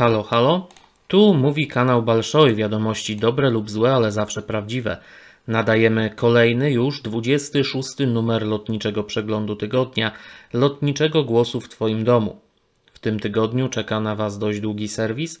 Halo, halo. Tu mówi kanał Balszoi. Wiadomości dobre lub złe, ale zawsze prawdziwe. Nadajemy kolejny, już 26 numer lotniczego przeglądu tygodnia, lotniczego głosu w Twoim domu. W tym tygodniu czeka na Was dość długi serwis –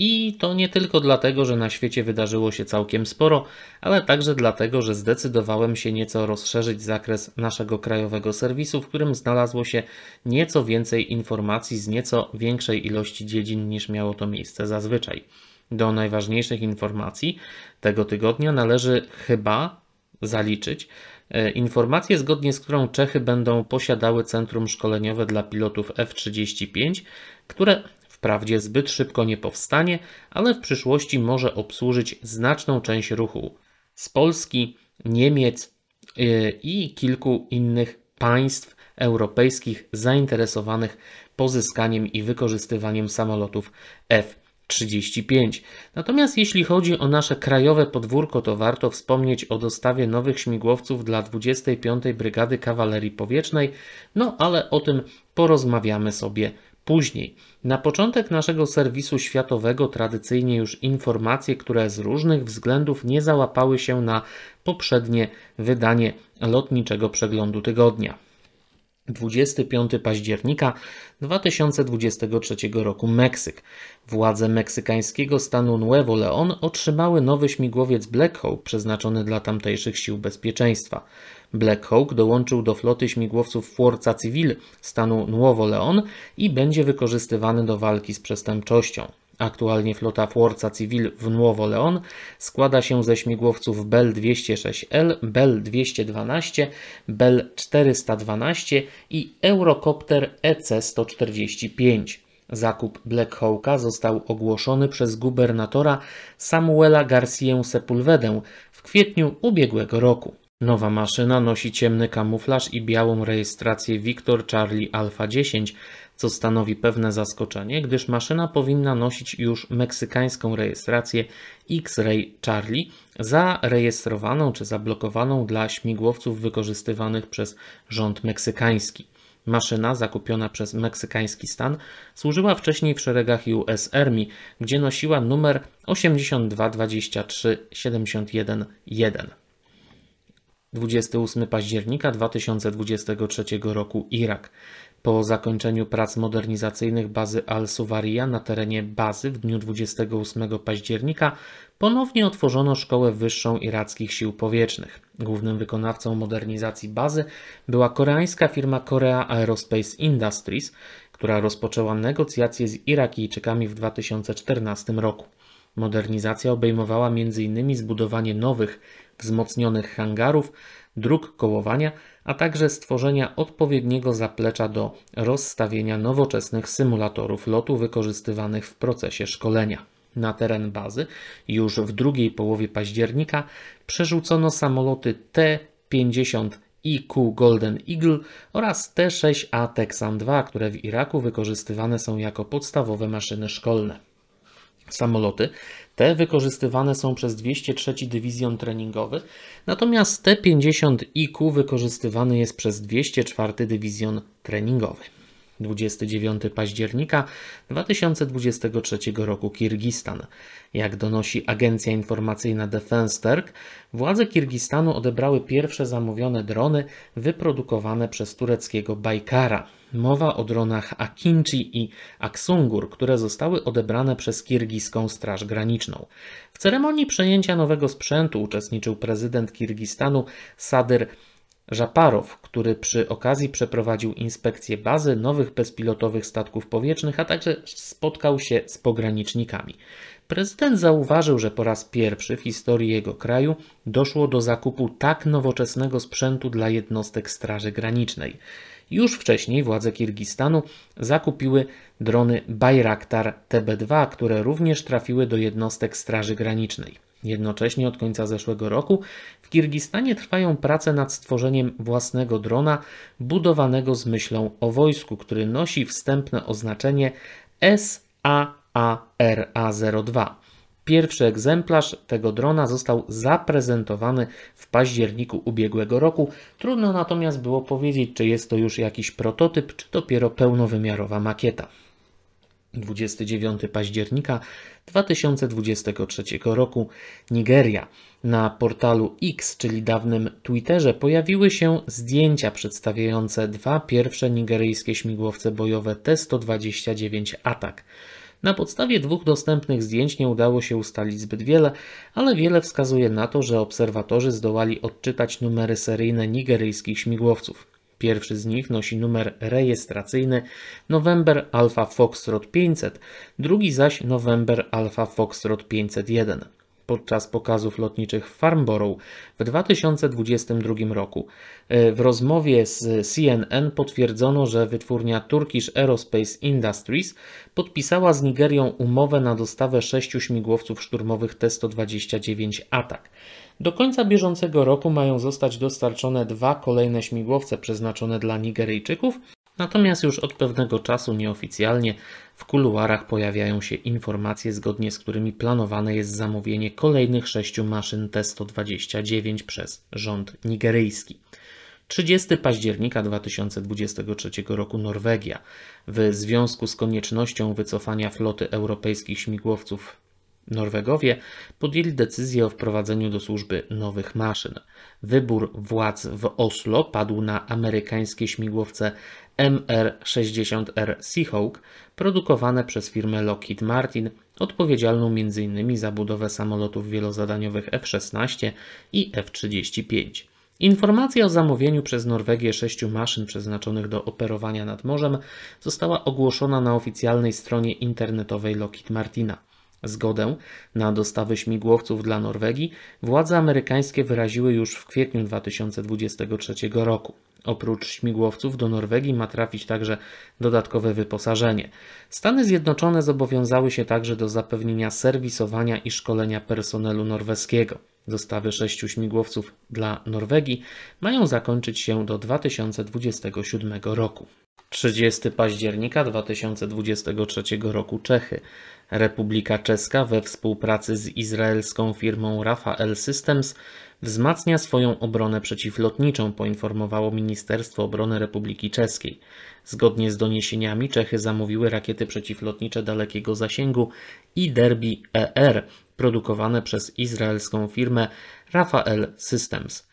i to nie tylko dlatego, że na świecie wydarzyło się całkiem sporo, ale także dlatego, że zdecydowałem się nieco rozszerzyć zakres naszego krajowego serwisu, w którym znalazło się nieco więcej informacji z nieco większej ilości dziedzin niż miało to miejsce zazwyczaj. Do najważniejszych informacji tego tygodnia należy chyba zaliczyć e, informację, zgodnie z którą Czechy będą posiadały Centrum Szkoleniowe dla Pilotów F-35, które Wprawdzie zbyt szybko nie powstanie, ale w przyszłości może obsłużyć znaczną część ruchu z Polski, Niemiec y, i kilku innych państw europejskich zainteresowanych pozyskaniem i wykorzystywaniem samolotów F-35. Natomiast jeśli chodzi o nasze krajowe podwórko, to warto wspomnieć o dostawie nowych śmigłowców dla 25. Brygady Kawalerii Powietrznej, no ale o tym porozmawiamy sobie Później, na początek naszego serwisu światowego, tradycyjnie już informacje, które z różnych względów nie załapały się na poprzednie wydanie lotniczego przeglądu tygodnia. 25 października 2023 roku Meksyk. Władze meksykańskiego stanu Nuevo León otrzymały nowy śmigłowiec Black Hawk przeznaczony dla tamtejszych sił bezpieczeństwa. Black Hawk dołączył do floty śmigłowców Forza Civil stanu Nuovo Leon i będzie wykorzystywany do walki z przestępczością. Aktualnie flota Forza Civil w Nuovo Leon składa się ze śmigłowców Bell 206L, Bell 212, Bell 412 i Eurocopter EC-145. Zakup Black Hawka został ogłoszony przez gubernatora Samuela García Sepulvedę w kwietniu ubiegłego roku. Nowa maszyna nosi ciemny kamuflaż i białą rejestrację Victor Charlie Alpha 10, co stanowi pewne zaskoczenie, gdyż maszyna powinna nosić już meksykańską rejestrację X-Ray Charlie, zarejestrowaną czy zablokowaną dla śmigłowców wykorzystywanych przez rząd meksykański. Maszyna zakupiona przez meksykański stan służyła wcześniej w szeregach US Army, gdzie nosiła numer 8223 28 października 2023 roku Irak. Po zakończeniu prac modernizacyjnych bazy Al-Suwaria na terenie bazy w dniu 28 października ponownie otworzono Szkołę Wyższą Irackich Sił Powietrznych. Głównym wykonawcą modernizacji bazy była koreańska firma Korea Aerospace Industries, która rozpoczęła negocjacje z Irakijczykami w 2014 roku. Modernizacja obejmowała m.in. zbudowanie nowych, wzmocnionych hangarów, dróg kołowania, a także stworzenia odpowiedniego zaplecza do rozstawienia nowoczesnych symulatorów lotu wykorzystywanych w procesie szkolenia. Na teren bazy już w drugiej połowie października przerzucono samoloty T-50 IQ Golden Eagle oraz T-6A Texan II, które w Iraku wykorzystywane są jako podstawowe maszyny szkolne samoloty. Te wykorzystywane są przez 203 Dywizjon Treningowy, natomiast T-50 IQ wykorzystywany jest przez 204 Dywizjon Treningowy. 29 października 2023 roku Kirgistan. Jak donosi agencja informacyjna Defense Turk, władze Kirgistanu odebrały pierwsze zamówione drony wyprodukowane przez tureckiego Bajkara. Mowa o dronach Akinci i Aksungur, które zostały odebrane przez kirgiską Straż Graniczną. W ceremonii przejęcia nowego sprzętu uczestniczył prezydent Kirgistanu Sadyr Żaparow, który przy okazji przeprowadził inspekcję bazy nowych bezpilotowych statków powietrznych, a także spotkał się z pogranicznikami. Prezydent zauważył, że po raz pierwszy w historii jego kraju doszło do zakupu tak nowoczesnego sprzętu dla jednostek Straży Granicznej. Już wcześniej władze Kirgistanu zakupiły drony Bayraktar TB2, które również trafiły do jednostek Straży Granicznej. Jednocześnie od końca zeszłego roku w Kirgistanie trwają prace nad stworzeniem własnego drona budowanego z myślą o wojsku, który nosi wstępne oznaczenie SAARA02. Pierwszy egzemplarz tego drona został zaprezentowany w październiku ubiegłego roku. Trudno natomiast było powiedzieć, czy jest to już jakiś prototyp, czy dopiero pełnowymiarowa makieta. 29 października 2023 roku Nigeria. Na portalu X, czyli dawnym Twitterze, pojawiły się zdjęcia przedstawiające dwa pierwsze nigeryjskie śmigłowce bojowe T-129 Atak. Na podstawie dwóch dostępnych zdjęć nie udało się ustalić zbyt wiele, ale wiele wskazuje na to, że obserwatorzy zdołali odczytać numery seryjne nigeryjskich śmigłowców. Pierwszy z nich nosi numer rejestracyjny November Alpha Foxtrot 500, drugi zaś November Alpha Foxtrot 501 podczas pokazów lotniczych w Farnborough w 2022 roku. E, w rozmowie z CNN potwierdzono, że wytwórnia Turkish Aerospace Industries podpisała z Nigerią umowę na dostawę sześciu śmigłowców szturmowych T-129 Atak. Do końca bieżącego roku mają zostać dostarczone dwa kolejne śmigłowce przeznaczone dla Nigeryjczyków, Natomiast już od pewnego czasu nieoficjalnie w kuluarach pojawiają się informacje, zgodnie z którymi planowane jest zamówienie kolejnych sześciu maszyn T-129 przez rząd nigeryjski. 30 października 2023 roku Norwegia, w związku z koniecznością wycofania floty europejskich śmigłowców Norwegowie podjęli decyzję o wprowadzeniu do służby nowych maszyn. Wybór władz w Oslo padł na amerykańskie śmigłowce MR-60R Seahawk produkowane przez firmę Lockheed Martin, odpowiedzialną m.in. za budowę samolotów wielozadaniowych F-16 i F-35. Informacja o zamówieniu przez Norwegię sześciu maszyn przeznaczonych do operowania nad morzem została ogłoszona na oficjalnej stronie internetowej Lockheed Martina. Zgodę na dostawy śmigłowców dla Norwegii władze amerykańskie wyraziły już w kwietniu 2023 roku. Oprócz śmigłowców do Norwegii ma trafić także dodatkowe wyposażenie. Stany Zjednoczone zobowiązały się także do zapewnienia serwisowania i szkolenia personelu norweskiego. Dostawy sześciu śmigłowców dla Norwegii mają zakończyć się do 2027 roku. 30 października 2023 roku Czechy. Republika Czeska we współpracy z izraelską firmą Rafael Systems wzmacnia swoją obronę przeciwlotniczą, poinformowało Ministerstwo Obrony Republiki Czeskiej. Zgodnie z doniesieniami Czechy zamówiły rakiety przeciwlotnicze dalekiego zasięgu i Derby ER, produkowane przez izraelską firmę Rafael Systems.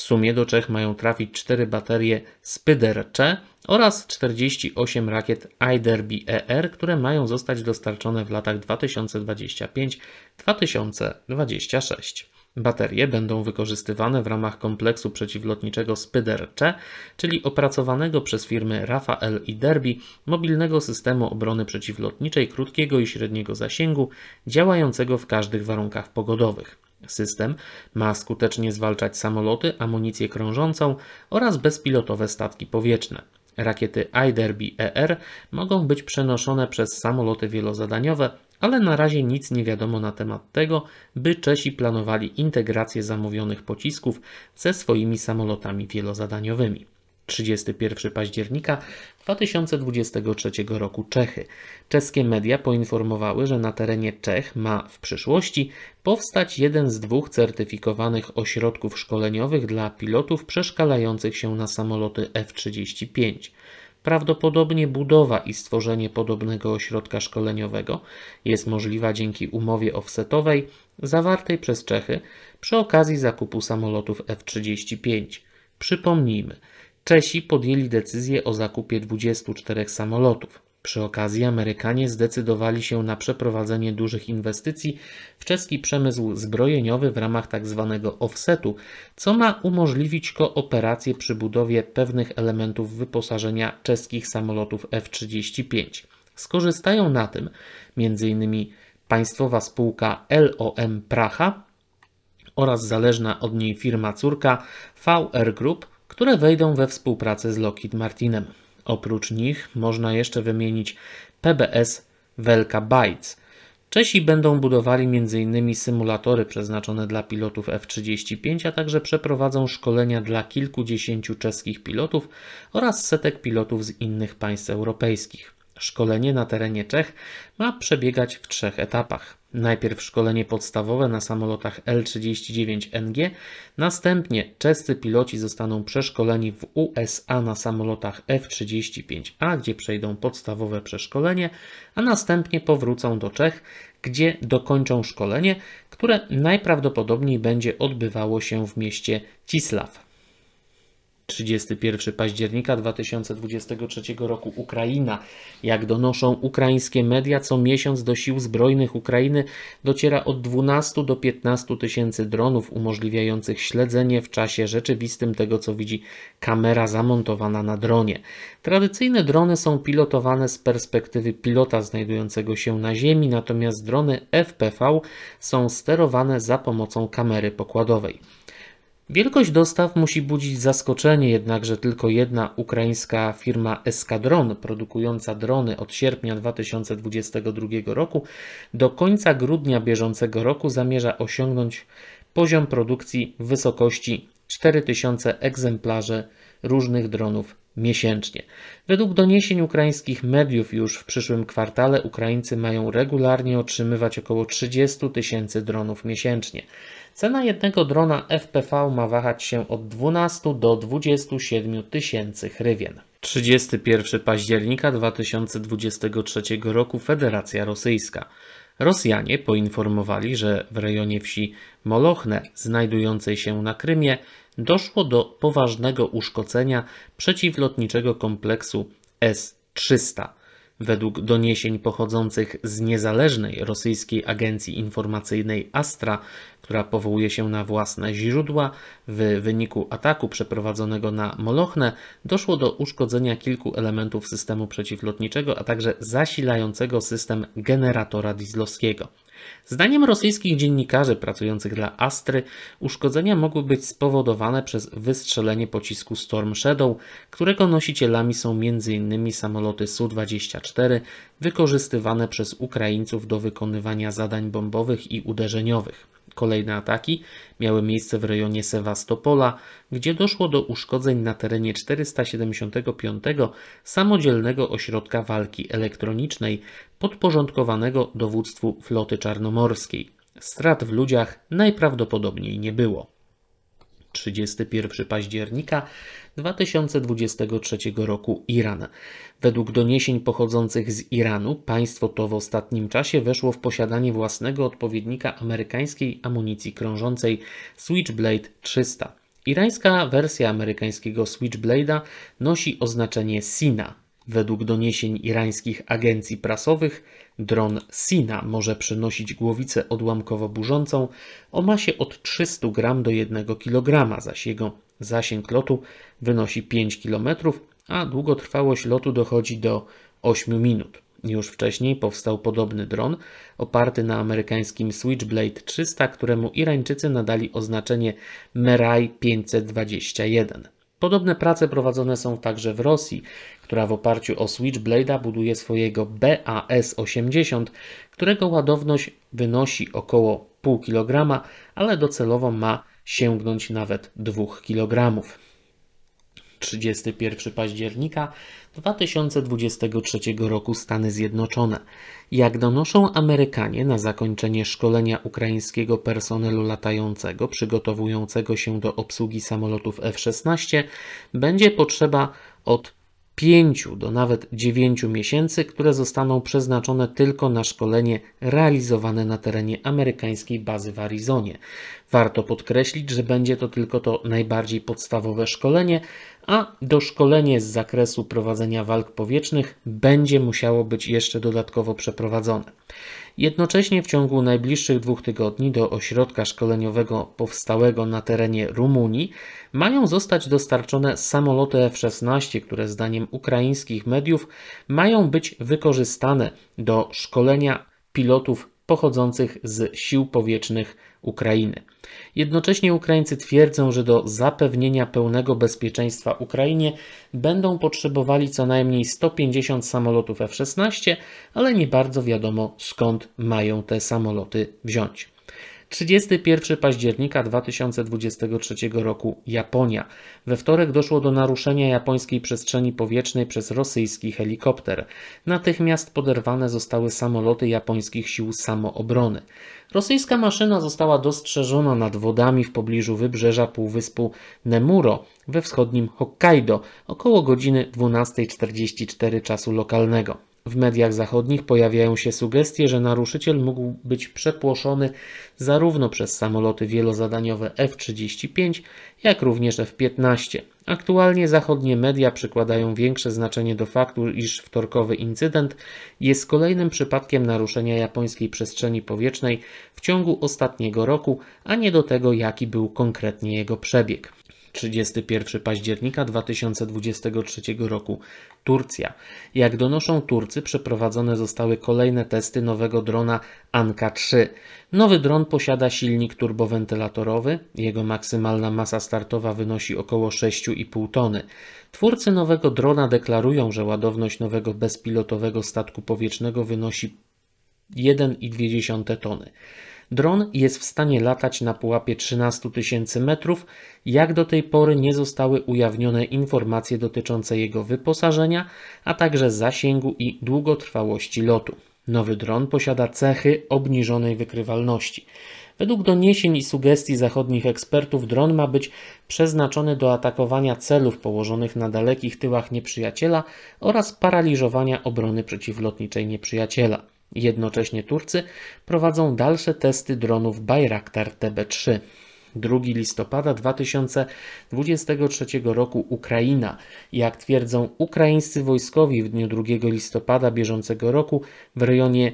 W sumie do Czech mają trafić 4 baterie Spydercze oraz 48 rakiet iDerby ER, które mają zostać dostarczone w latach 2025-2026. Baterie będą wykorzystywane w ramach kompleksu przeciwlotniczego Spydercze, czyli opracowanego przez firmy Rafael i Derby mobilnego systemu obrony przeciwlotniczej krótkiego i średniego zasięgu, działającego w każdych warunkach pogodowych. System ma skutecznie zwalczać samoloty, amunicję krążącą oraz bezpilotowe statki powietrzne. Rakiety iDerby ER mogą być przenoszone przez samoloty wielozadaniowe, ale na razie nic nie wiadomo na temat tego, by Czesi planowali integrację zamówionych pocisków ze swoimi samolotami wielozadaniowymi. 31 października 2023 roku Czechy. Czeskie media poinformowały, że na terenie Czech ma w przyszłości powstać jeden z dwóch certyfikowanych ośrodków szkoleniowych dla pilotów przeszkalających się na samoloty F-35. Prawdopodobnie budowa i stworzenie podobnego ośrodka szkoleniowego jest możliwa dzięki umowie offsetowej zawartej przez Czechy przy okazji zakupu samolotów F-35. Przypomnijmy, Czesi podjęli decyzję o zakupie 24 samolotów. Przy okazji Amerykanie zdecydowali się na przeprowadzenie dużych inwestycji w czeski przemysł zbrojeniowy w ramach tzw. Tak offsetu, co ma umożliwić kooperację przy budowie pewnych elementów wyposażenia czeskich samolotów F-35. Skorzystają na tym m.in. państwowa spółka LOM Pracha oraz zależna od niej firma córka VR Group, które wejdą we współpracę z Lockheed Martinem. Oprócz nich można jeszcze wymienić PBS Velka Bites. Czesi będą budowali m.in. symulatory przeznaczone dla pilotów F-35, a także przeprowadzą szkolenia dla kilkudziesięciu czeskich pilotów oraz setek pilotów z innych państw europejskich. Szkolenie na terenie Czech ma przebiegać w trzech etapach. Najpierw szkolenie podstawowe na samolotach L-39NG, następnie czescy piloci zostaną przeszkoleni w USA na samolotach F-35A, gdzie przejdą podstawowe przeszkolenie, a następnie powrócą do Czech, gdzie dokończą szkolenie, które najprawdopodobniej będzie odbywało się w mieście Cislaw. 31 października 2023 roku Ukraina. Jak donoszą ukraińskie media, co miesiąc do sił zbrojnych Ukrainy dociera od 12 do 15 tysięcy dronów umożliwiających śledzenie w czasie rzeczywistym tego, co widzi kamera zamontowana na dronie. Tradycyjne drony są pilotowane z perspektywy pilota znajdującego się na ziemi, natomiast drony FPV są sterowane za pomocą kamery pokładowej. Wielkość dostaw musi budzić zaskoczenie, jednakże tylko jedna ukraińska firma Eskadron, produkująca drony od sierpnia 2022 roku do końca grudnia bieżącego roku zamierza osiągnąć poziom produkcji w wysokości 4000 egzemplarzy różnych dronów miesięcznie. Według doniesień ukraińskich mediów już w przyszłym kwartale Ukraińcy mają regularnie otrzymywać około 30 tysięcy dronów miesięcznie. Cena jednego drona FPV ma wahać się od 12 do 27 tysięcy hrywien. 31 października 2023 roku Federacja Rosyjska. Rosjanie poinformowali, że w rejonie wsi Molochne, znajdującej się na Krymie, doszło do poważnego uszkodzenia przeciwlotniczego kompleksu S-300. Według doniesień pochodzących z niezależnej rosyjskiej agencji informacyjnej Astra, która powołuje się na własne źródła, w wyniku ataku przeprowadzonego na Molochne doszło do uszkodzenia kilku elementów systemu przeciwlotniczego, a także zasilającego system generatora dieslowskiego. Zdaniem rosyjskich dziennikarzy pracujących dla Astry, uszkodzenia mogły być spowodowane przez wystrzelenie pocisku Storm Shadow, którego nosicielami są m.in. samoloty Su-24 wykorzystywane przez Ukraińców do wykonywania zadań bombowych i uderzeniowych. Kolejne ataki miały miejsce w rejonie Sewastopola, gdzie doszło do uszkodzeń na terenie 475 samodzielnego ośrodka walki elektronicznej podporządkowanego dowództwu floty czarnomorskiej. Strat w ludziach najprawdopodobniej nie było. 31 października 2023 roku Iran. Według doniesień pochodzących z Iranu, państwo to w ostatnim czasie weszło w posiadanie własnego odpowiednika amerykańskiej amunicji krążącej Switchblade 300. Irańska wersja amerykańskiego Switchblade'a nosi oznaczenie Sina. Według doniesień irańskich agencji prasowych Dron Sina może przynosić głowicę odłamkowo burzącą o masie od 300 gram do 1 kg, zaś jego zasięg lotu wynosi 5 km, a długotrwałość lotu dochodzi do 8 minut. Już wcześniej powstał podobny dron, oparty na amerykańskim Switchblade 300, któremu Irańczycy nadali oznaczenie Merai 521. Podobne prace prowadzone są także w Rosji, która w oparciu o Switchblade'a buduje swojego BAS-80, którego ładowność wynosi około pół kilograma, ale docelowo ma sięgnąć nawet 2 kg. 31 października 2023 roku Stany Zjednoczone. Jak donoszą Amerykanie, na zakończenie szkolenia ukraińskiego personelu latającego przygotowującego się do obsługi samolotów F-16 będzie potrzeba od 5 do nawet 9 miesięcy, które zostaną przeznaczone tylko na szkolenie realizowane na terenie amerykańskiej bazy w Arizonie. Warto podkreślić, że będzie to tylko to najbardziej podstawowe szkolenie, a doszkolenie z zakresu prowadzenia walk powietrznych będzie musiało być jeszcze dodatkowo przeprowadzone. Jednocześnie w ciągu najbliższych dwóch tygodni do ośrodka szkoleniowego powstałego na terenie Rumunii mają zostać dostarczone samoloty F-16, które zdaniem ukraińskich mediów mają być wykorzystane do szkolenia pilotów pochodzących z sił powietrznych Ukrainy. Jednocześnie Ukraińcy twierdzą, że do zapewnienia pełnego bezpieczeństwa Ukrainie będą potrzebowali co najmniej 150 samolotów F-16, ale nie bardzo wiadomo skąd mają te samoloty wziąć. 31 października 2023 roku Japonia. We wtorek doszło do naruszenia japońskiej przestrzeni powietrznej przez rosyjski helikopter. Natychmiast poderwane zostały samoloty japońskich sił samoobrony. Rosyjska maszyna została dostrzeżona nad wodami w pobliżu wybrzeża półwyspu Nemuro we wschodnim Hokkaido około godziny 12.44 czasu lokalnego. W mediach zachodnich pojawiają się sugestie, że naruszyciel mógł być przepłoszony zarówno przez samoloty wielozadaniowe F-35, jak również F-15. Aktualnie zachodnie media przykładają większe znaczenie do faktu, iż wtorkowy incydent jest kolejnym przypadkiem naruszenia japońskiej przestrzeni powietrznej w ciągu ostatniego roku, a nie do tego, jaki był konkretnie jego przebieg. 31 października 2023 roku. Turcja. Jak donoszą Turcy, przeprowadzone zostały kolejne testy nowego drona Anka 3. Nowy dron posiada silnik turbowentylatorowy, jego maksymalna masa startowa wynosi około 6,5 tony. Twórcy nowego drona deklarują, że ładowność nowego bezpilotowego statku powietrznego wynosi 1,2 tony. Dron jest w stanie latać na pułapie 13 tysięcy metrów. Jak do tej pory nie zostały ujawnione informacje dotyczące jego wyposażenia, a także zasięgu i długotrwałości lotu. Nowy dron posiada cechy obniżonej wykrywalności. Według doniesień i sugestii zachodnich ekspertów dron ma być przeznaczony do atakowania celów położonych na dalekich tyłach nieprzyjaciela oraz paraliżowania obrony przeciwlotniczej nieprzyjaciela. Jednocześnie Turcy prowadzą dalsze testy dronów Bayraktar TB3. 2 listopada 2023 roku Ukraina. Jak twierdzą ukraińscy wojskowi w dniu 2 listopada bieżącego roku w rejonie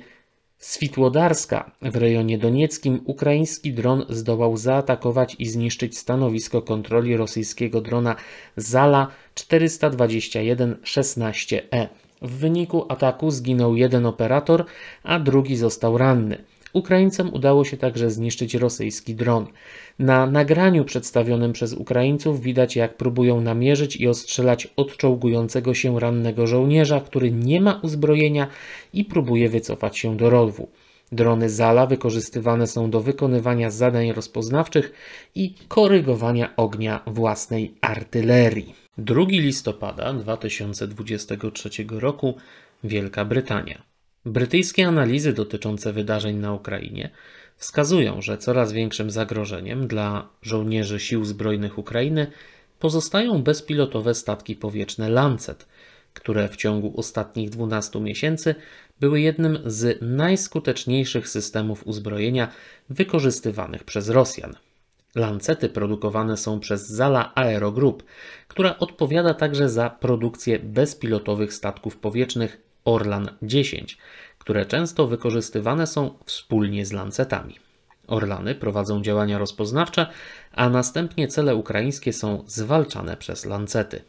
Switłodarska w rejonie donieckim ukraiński dron zdołał zaatakować i zniszczyć stanowisko kontroli rosyjskiego drona Zala 421-16E. W wyniku ataku zginął jeden operator, a drugi został ranny. Ukraińcom udało się także zniszczyć rosyjski dron. Na nagraniu przedstawionym przez Ukraińców widać, jak próbują namierzyć i ostrzelać odczołgującego się rannego żołnierza, który nie ma uzbrojenia i próbuje wycofać się do rowu. Drony Zala wykorzystywane są do wykonywania zadań rozpoznawczych i korygowania ognia własnej artylerii. 2 listopada 2023 roku Wielka Brytania. Brytyjskie analizy dotyczące wydarzeń na Ukrainie wskazują, że coraz większym zagrożeniem dla żołnierzy sił zbrojnych Ukrainy pozostają bezpilotowe statki powietrzne Lancet, które w ciągu ostatnich 12 miesięcy były jednym z najskuteczniejszych systemów uzbrojenia wykorzystywanych przez Rosjan. Lancety produkowane są przez Zala Aero Group, która odpowiada także za produkcję bezpilotowych statków powietrznych Orlan 10, które często wykorzystywane są wspólnie z lancetami. Orlany prowadzą działania rozpoznawcze, a następnie cele ukraińskie są zwalczane przez lancety.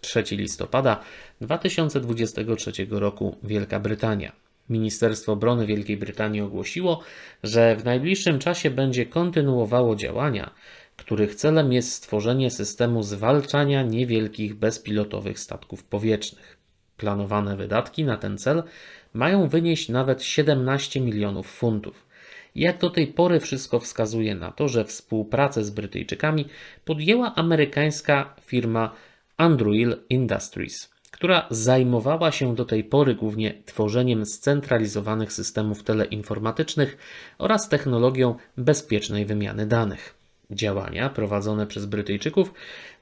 3 listopada 2023 roku Wielka Brytania. Ministerstwo Obrony Wielkiej Brytanii ogłosiło, że w najbliższym czasie będzie kontynuowało działania, których celem jest stworzenie systemu zwalczania niewielkich bezpilotowych statków powietrznych. Planowane wydatki na ten cel mają wynieść nawet 17 milionów funtów. Jak do tej pory wszystko wskazuje na to, że współpracę z Brytyjczykami podjęła amerykańska firma Andruil Industries która zajmowała się do tej pory głównie tworzeniem scentralizowanych systemów teleinformatycznych oraz technologią bezpiecznej wymiany danych. Działania prowadzone przez Brytyjczyków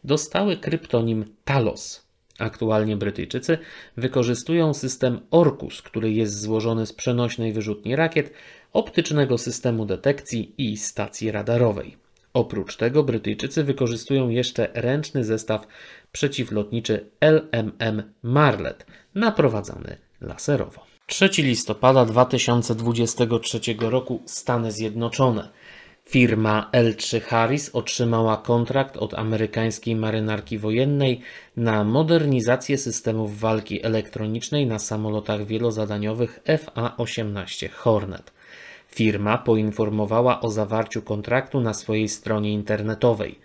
dostały kryptonim Talos. Aktualnie Brytyjczycy wykorzystują system Orkus, który jest złożony z przenośnej wyrzutni rakiet, optycznego systemu detekcji i stacji radarowej. Oprócz tego Brytyjczycy wykorzystują jeszcze ręczny zestaw przeciwlotniczy LMM Marlet, naprowadzany laserowo. 3 listopada 2023 roku Stany Zjednoczone. Firma L3 Harris otrzymała kontrakt od amerykańskiej marynarki wojennej na modernizację systemów walki elektronicznej na samolotach wielozadaniowych FA-18 Hornet. Firma poinformowała o zawarciu kontraktu na swojej stronie internetowej.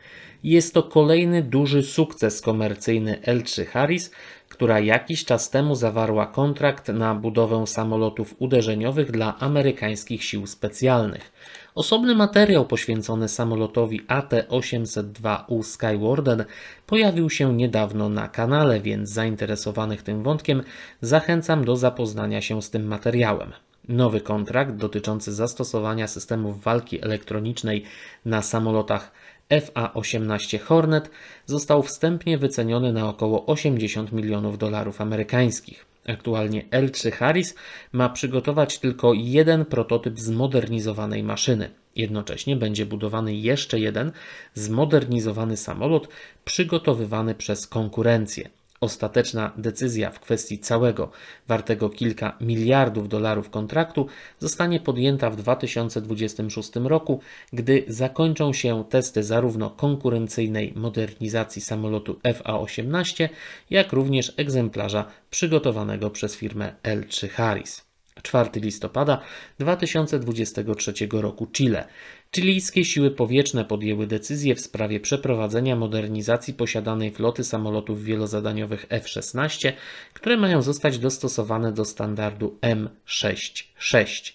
Jest to kolejny duży sukces komercyjny L3 Harris, która jakiś czas temu zawarła kontrakt na budowę samolotów uderzeniowych dla amerykańskich sił specjalnych. Osobny materiał poświęcony samolotowi AT-802U Skywarden pojawił się niedawno na kanale, więc zainteresowanych tym wątkiem zachęcam do zapoznania się z tym materiałem nowy kontrakt dotyczący zastosowania systemów walki elektronicznej na samolotach FA-18 Hornet został wstępnie wyceniony na około 80 milionów dolarów amerykańskich. Aktualnie L3 Harris ma przygotować tylko jeden prototyp zmodernizowanej maszyny. Jednocześnie będzie budowany jeszcze jeden zmodernizowany samolot przygotowywany przez konkurencję. Ostateczna decyzja w kwestii całego, wartego kilka miliardów dolarów kontraktu zostanie podjęta w 2026 roku, gdy zakończą się testy zarówno konkurencyjnej modernizacji samolotu FA-18, jak również egzemplarza przygotowanego przez firmę L3 Harris. 4 listopada 2023 roku Chile. Chilijskie siły powietrzne podjęły decyzję w sprawie przeprowadzenia modernizacji posiadanej floty samolotów wielozadaniowych F-16, które mają zostać dostosowane do standardu M66.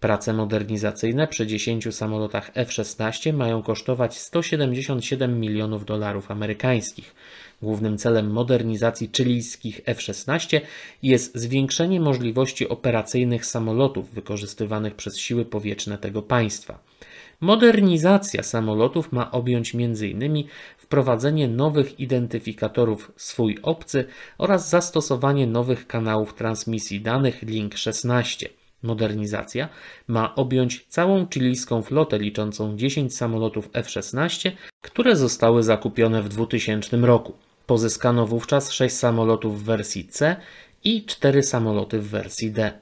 Prace modernizacyjne przy 10 samolotach F-16 mają kosztować 177 milionów dolarów amerykańskich. Głównym celem modernizacji chilijskich F-16 jest zwiększenie możliwości operacyjnych samolotów wykorzystywanych przez siły powietrzne tego państwa. Modernizacja samolotów ma objąć m.in. wprowadzenie nowych identyfikatorów swój-obcy oraz zastosowanie nowych kanałów transmisji danych Link 16. Modernizacja ma objąć całą chilijską flotę liczącą 10 samolotów F-16, które zostały zakupione w 2000 roku. Pozyskano wówczas 6 samolotów w wersji C i 4 samoloty w wersji D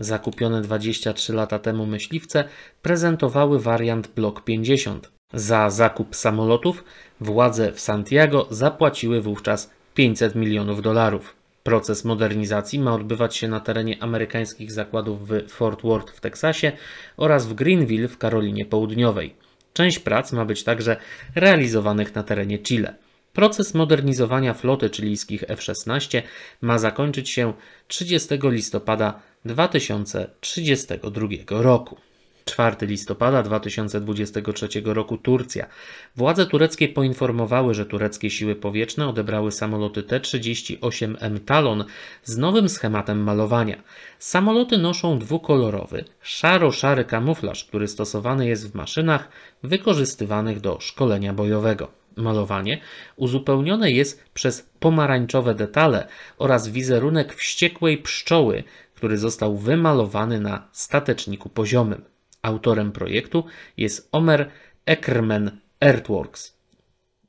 zakupione 23 lata temu myśliwce prezentowały wariant Block 50. Za zakup samolotów władze w Santiago zapłaciły wówczas 500 milionów dolarów. Proces modernizacji ma odbywać się na terenie amerykańskich zakładów w Fort Worth w Teksasie oraz w Greenville w Karolinie Południowej. Część prac ma być także realizowanych na terenie Chile. Proces modernizowania floty chilijskich F-16 ma zakończyć się 30 listopada 2032 roku. 4 listopada 2023 roku Turcja. Władze tureckie poinformowały, że tureckie siły powietrzne odebrały samoloty T-38M Talon z nowym schematem malowania. Samoloty noszą dwukolorowy, szaro-szary kamuflaż, który stosowany jest w maszynach wykorzystywanych do szkolenia bojowego malowanie uzupełnione jest przez pomarańczowe detale oraz wizerunek wściekłej pszczoły który został wymalowany na stateczniku poziomym. Autorem projektu jest Omer Ekremen Earthworks.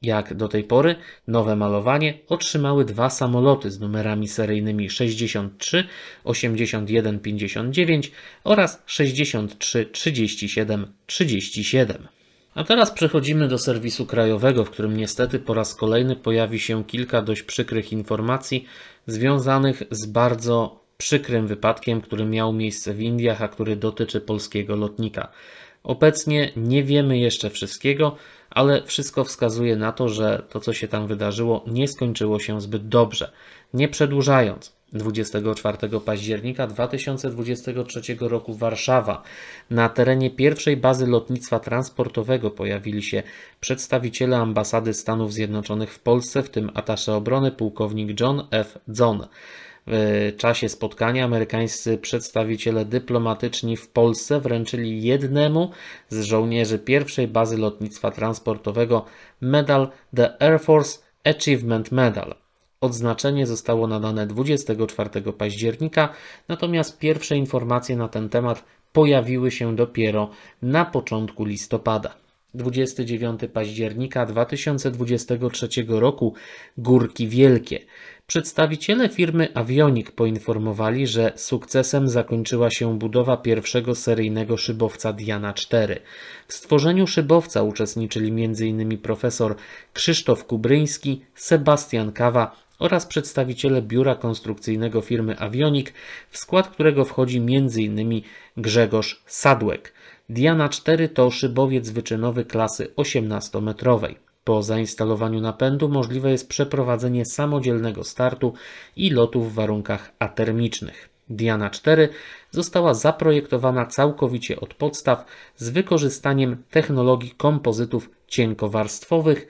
Jak do tej pory, nowe malowanie otrzymały dwa samoloty z numerami seryjnymi 63, 81, 59 oraz 63, 37, 37. A teraz przechodzimy do serwisu krajowego, w którym niestety po raz kolejny pojawi się kilka dość przykrych informacji związanych z bardzo przykrym wypadkiem, który miał miejsce w Indiach, a który dotyczy polskiego lotnika. Obecnie nie wiemy jeszcze wszystkiego, ale wszystko wskazuje na to, że to, co się tam wydarzyło, nie skończyło się zbyt dobrze. Nie przedłużając, 24 października 2023 roku Warszawa. Na terenie pierwszej bazy lotnictwa transportowego pojawili się przedstawiciele ambasady Stanów Zjednoczonych w Polsce, w tym atasze obrony pułkownik John F. Zone. W czasie spotkania amerykańscy przedstawiciele dyplomatyczni w Polsce wręczyli jednemu z żołnierzy pierwszej bazy lotnictwa transportowego medal The Air Force Achievement Medal. Odznaczenie zostało nadane 24 października, natomiast pierwsze informacje na ten temat pojawiły się dopiero na początku listopada. 29 października 2023 roku Górki Wielkie. Przedstawiciele firmy Avionik poinformowali, że sukcesem zakończyła się budowa pierwszego seryjnego szybowca Diana 4. W stworzeniu szybowca uczestniczyli m.in. profesor Krzysztof Kubryński, Sebastian Kawa oraz przedstawiciele biura konstrukcyjnego firmy Avionik, w skład którego wchodzi m.in. Grzegorz Sadłek. Diana 4 to szybowiec wyczynowy klasy 18-metrowej. Po zainstalowaniu napędu możliwe jest przeprowadzenie samodzielnego startu i lotu w warunkach atermicznych. Diana 4 została zaprojektowana całkowicie od podstaw z wykorzystaniem technologii kompozytów cienkowarstwowych.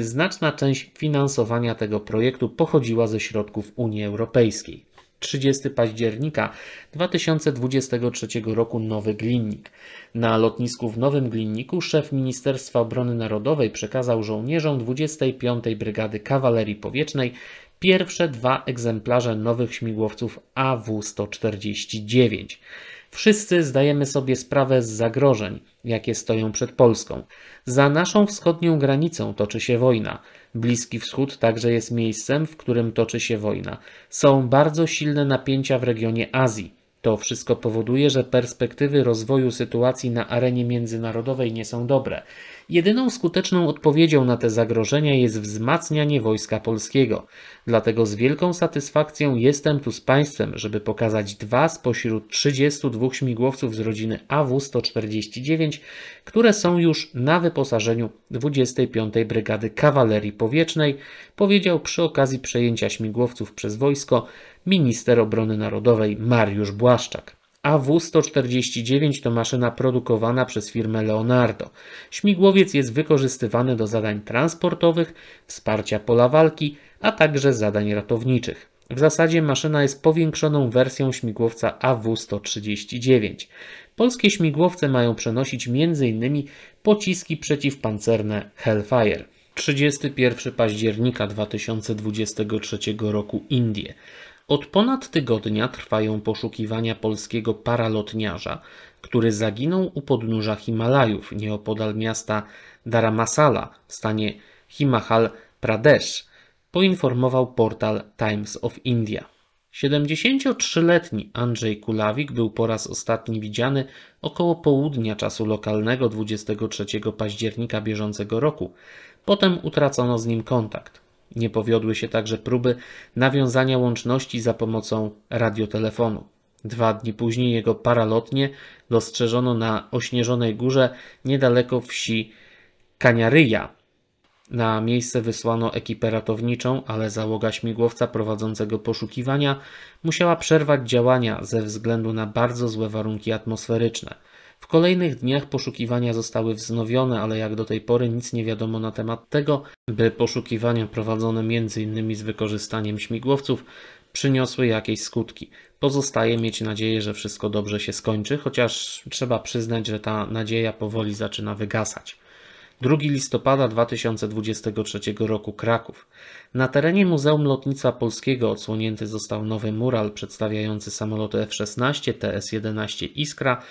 Znaczna część finansowania tego projektu pochodziła ze środków Unii Europejskiej. 30 października 2023 roku Nowy Glinnik. Na lotnisku w Nowym Glinniku szef Ministerstwa Obrony Narodowej przekazał żołnierzom 25. Brygady Kawalerii Powietrznej pierwsze dwa egzemplarze nowych śmigłowców AW-149. Wszyscy zdajemy sobie sprawę z zagrożeń, jakie stoją przed Polską. Za naszą wschodnią granicą toczy się wojna. Bliski Wschód także jest miejscem, w którym toczy się wojna. Są bardzo silne napięcia w regionie Azji. To wszystko powoduje, że perspektywy rozwoju sytuacji na arenie międzynarodowej nie są dobre. Jedyną skuteczną odpowiedzią na te zagrożenia jest wzmacnianie wojska polskiego. Dlatego z wielką satysfakcją jestem tu z Państwem, żeby pokazać dwa spośród 32 śmigłowców z rodziny AW-149, które są już na wyposażeniu 25. Brygady Kawalerii Powietrznej, powiedział przy okazji przejęcia śmigłowców przez wojsko minister obrony narodowej Mariusz Błaszczak. AW-149 to maszyna produkowana przez firmę Leonardo. Śmigłowiec jest wykorzystywany do zadań transportowych, wsparcia pola walki, a także zadań ratowniczych. W zasadzie maszyna jest powiększoną wersją śmigłowca AW-139. Polskie śmigłowce mają przenosić m.in. pociski przeciwpancerne Hellfire. 31 października 2023 roku Indie. Od ponad tygodnia trwają poszukiwania polskiego paralotniarza, który zaginął u podnóża Himalajów nieopodal miasta Dharamasala w stanie Himachal Pradesh, poinformował portal Times of India. 73-letni Andrzej Kulawik był po raz ostatni widziany około południa czasu lokalnego 23 października bieżącego roku. Potem utracono z nim kontakt. Nie powiodły się także próby nawiązania łączności za pomocą radiotelefonu. Dwa dni później jego paralotnie dostrzeżono na ośnieżonej górze niedaleko wsi Kaniaryja. Na miejsce wysłano ekipę ratowniczą, ale załoga śmigłowca prowadzącego poszukiwania musiała przerwać działania ze względu na bardzo złe warunki atmosferyczne. W kolejnych dniach poszukiwania zostały wznowione, ale jak do tej pory nic nie wiadomo na temat tego, by poszukiwania prowadzone m.in. z wykorzystaniem śmigłowców przyniosły jakieś skutki. Pozostaje mieć nadzieję, że wszystko dobrze się skończy, chociaż trzeba przyznać, że ta nadzieja powoli zaczyna wygasać. 2 listopada 2023 roku Kraków. Na terenie Muzeum Lotnictwa Polskiego odsłonięty został nowy mural przedstawiający samoloty F-16, TS-11 Iskra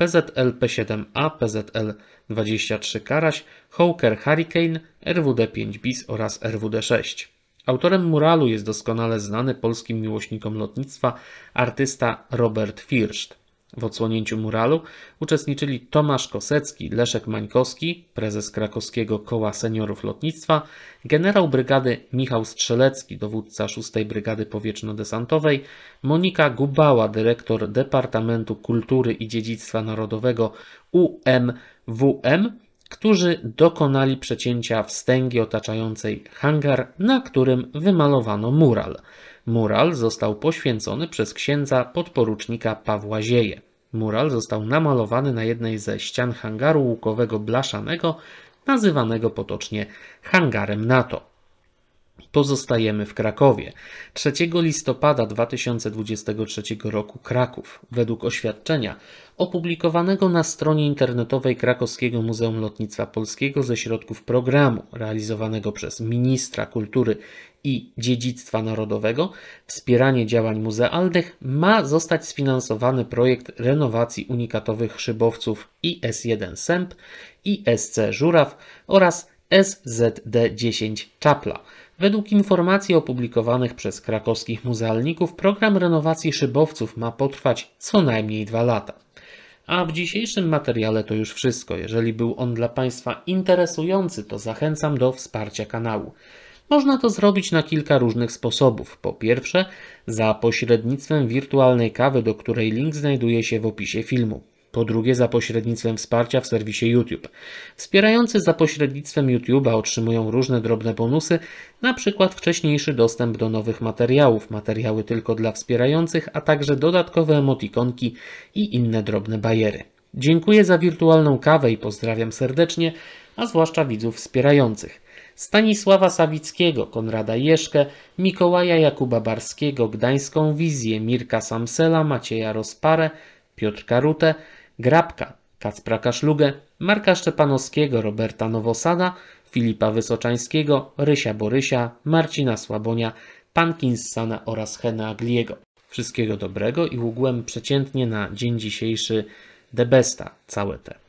PZL P7A, PZL 23 Karaś, Hawker Hurricane, RWD 5 bis oraz RWD 6. Autorem muralu jest doskonale znany polskim miłośnikom lotnictwa artysta Robert Firszt. W odsłonięciu muralu uczestniczyli Tomasz Kosecki, Leszek Mańkowski, prezes krakowskiego koła seniorów lotnictwa, generał brygady Michał Strzelecki, dowódca 6 Brygady Powietrzno-Desantowej, Monika Gubała, dyrektor Departamentu Kultury i Dziedzictwa Narodowego UMWM, którzy dokonali przecięcia wstęgi otaczającej hangar, na którym wymalowano mural. Mural został poświęcony przez księdza podporucznika Pawła Zieje. Mural został namalowany na jednej ze ścian hangaru łukowego blaszanego, nazywanego potocznie hangarem NATO. Pozostajemy w Krakowie. 3 listopada 2023 roku Kraków, według oświadczenia opublikowanego na stronie internetowej Krakowskiego Muzeum Lotnictwa Polskiego ze środków programu realizowanego przez ministra kultury i dziedzictwa narodowego, wspieranie działań muzealnych ma zostać sfinansowany projekt renowacji unikatowych szybowców IS-1 Sęp, ISC Żuraw oraz SZD-10 Czapla Według informacji opublikowanych przez krakowskich muzealników program renowacji szybowców ma potrwać co najmniej dwa lata. A w dzisiejszym materiale to już wszystko. Jeżeli był on dla Państwa interesujący, to zachęcam do wsparcia kanału. Można to zrobić na kilka różnych sposobów. Po pierwsze, za pośrednictwem wirtualnej kawy, do której link znajduje się w opisie filmu po drugie za pośrednictwem wsparcia w serwisie YouTube. Wspierający za pośrednictwem YouTube'a otrzymują różne drobne bonusy, np. wcześniejszy dostęp do nowych materiałów, materiały tylko dla wspierających, a także dodatkowe emotikonki i inne drobne bajery. Dziękuję za wirtualną kawę i pozdrawiam serdecznie, a zwłaszcza widzów wspierających. Stanisława Sawickiego, Konrada Jeszkę, Mikołaja Jakuba Barskiego, Gdańską Wizję, Mirka Samsela, Macieja Rozparę, Piotrka Rutę, Grabka, Kacpra Kaszlugę, Marka Szczepanowskiego, Roberta Nowosada, Filipa Wysoczańskiego, Rysia Borysia, Marcina Słabonia, Pankinsana oraz Hena Agliego. Wszystkiego dobrego i ługłem przeciętnie na dzień dzisiejszy debesta całe te.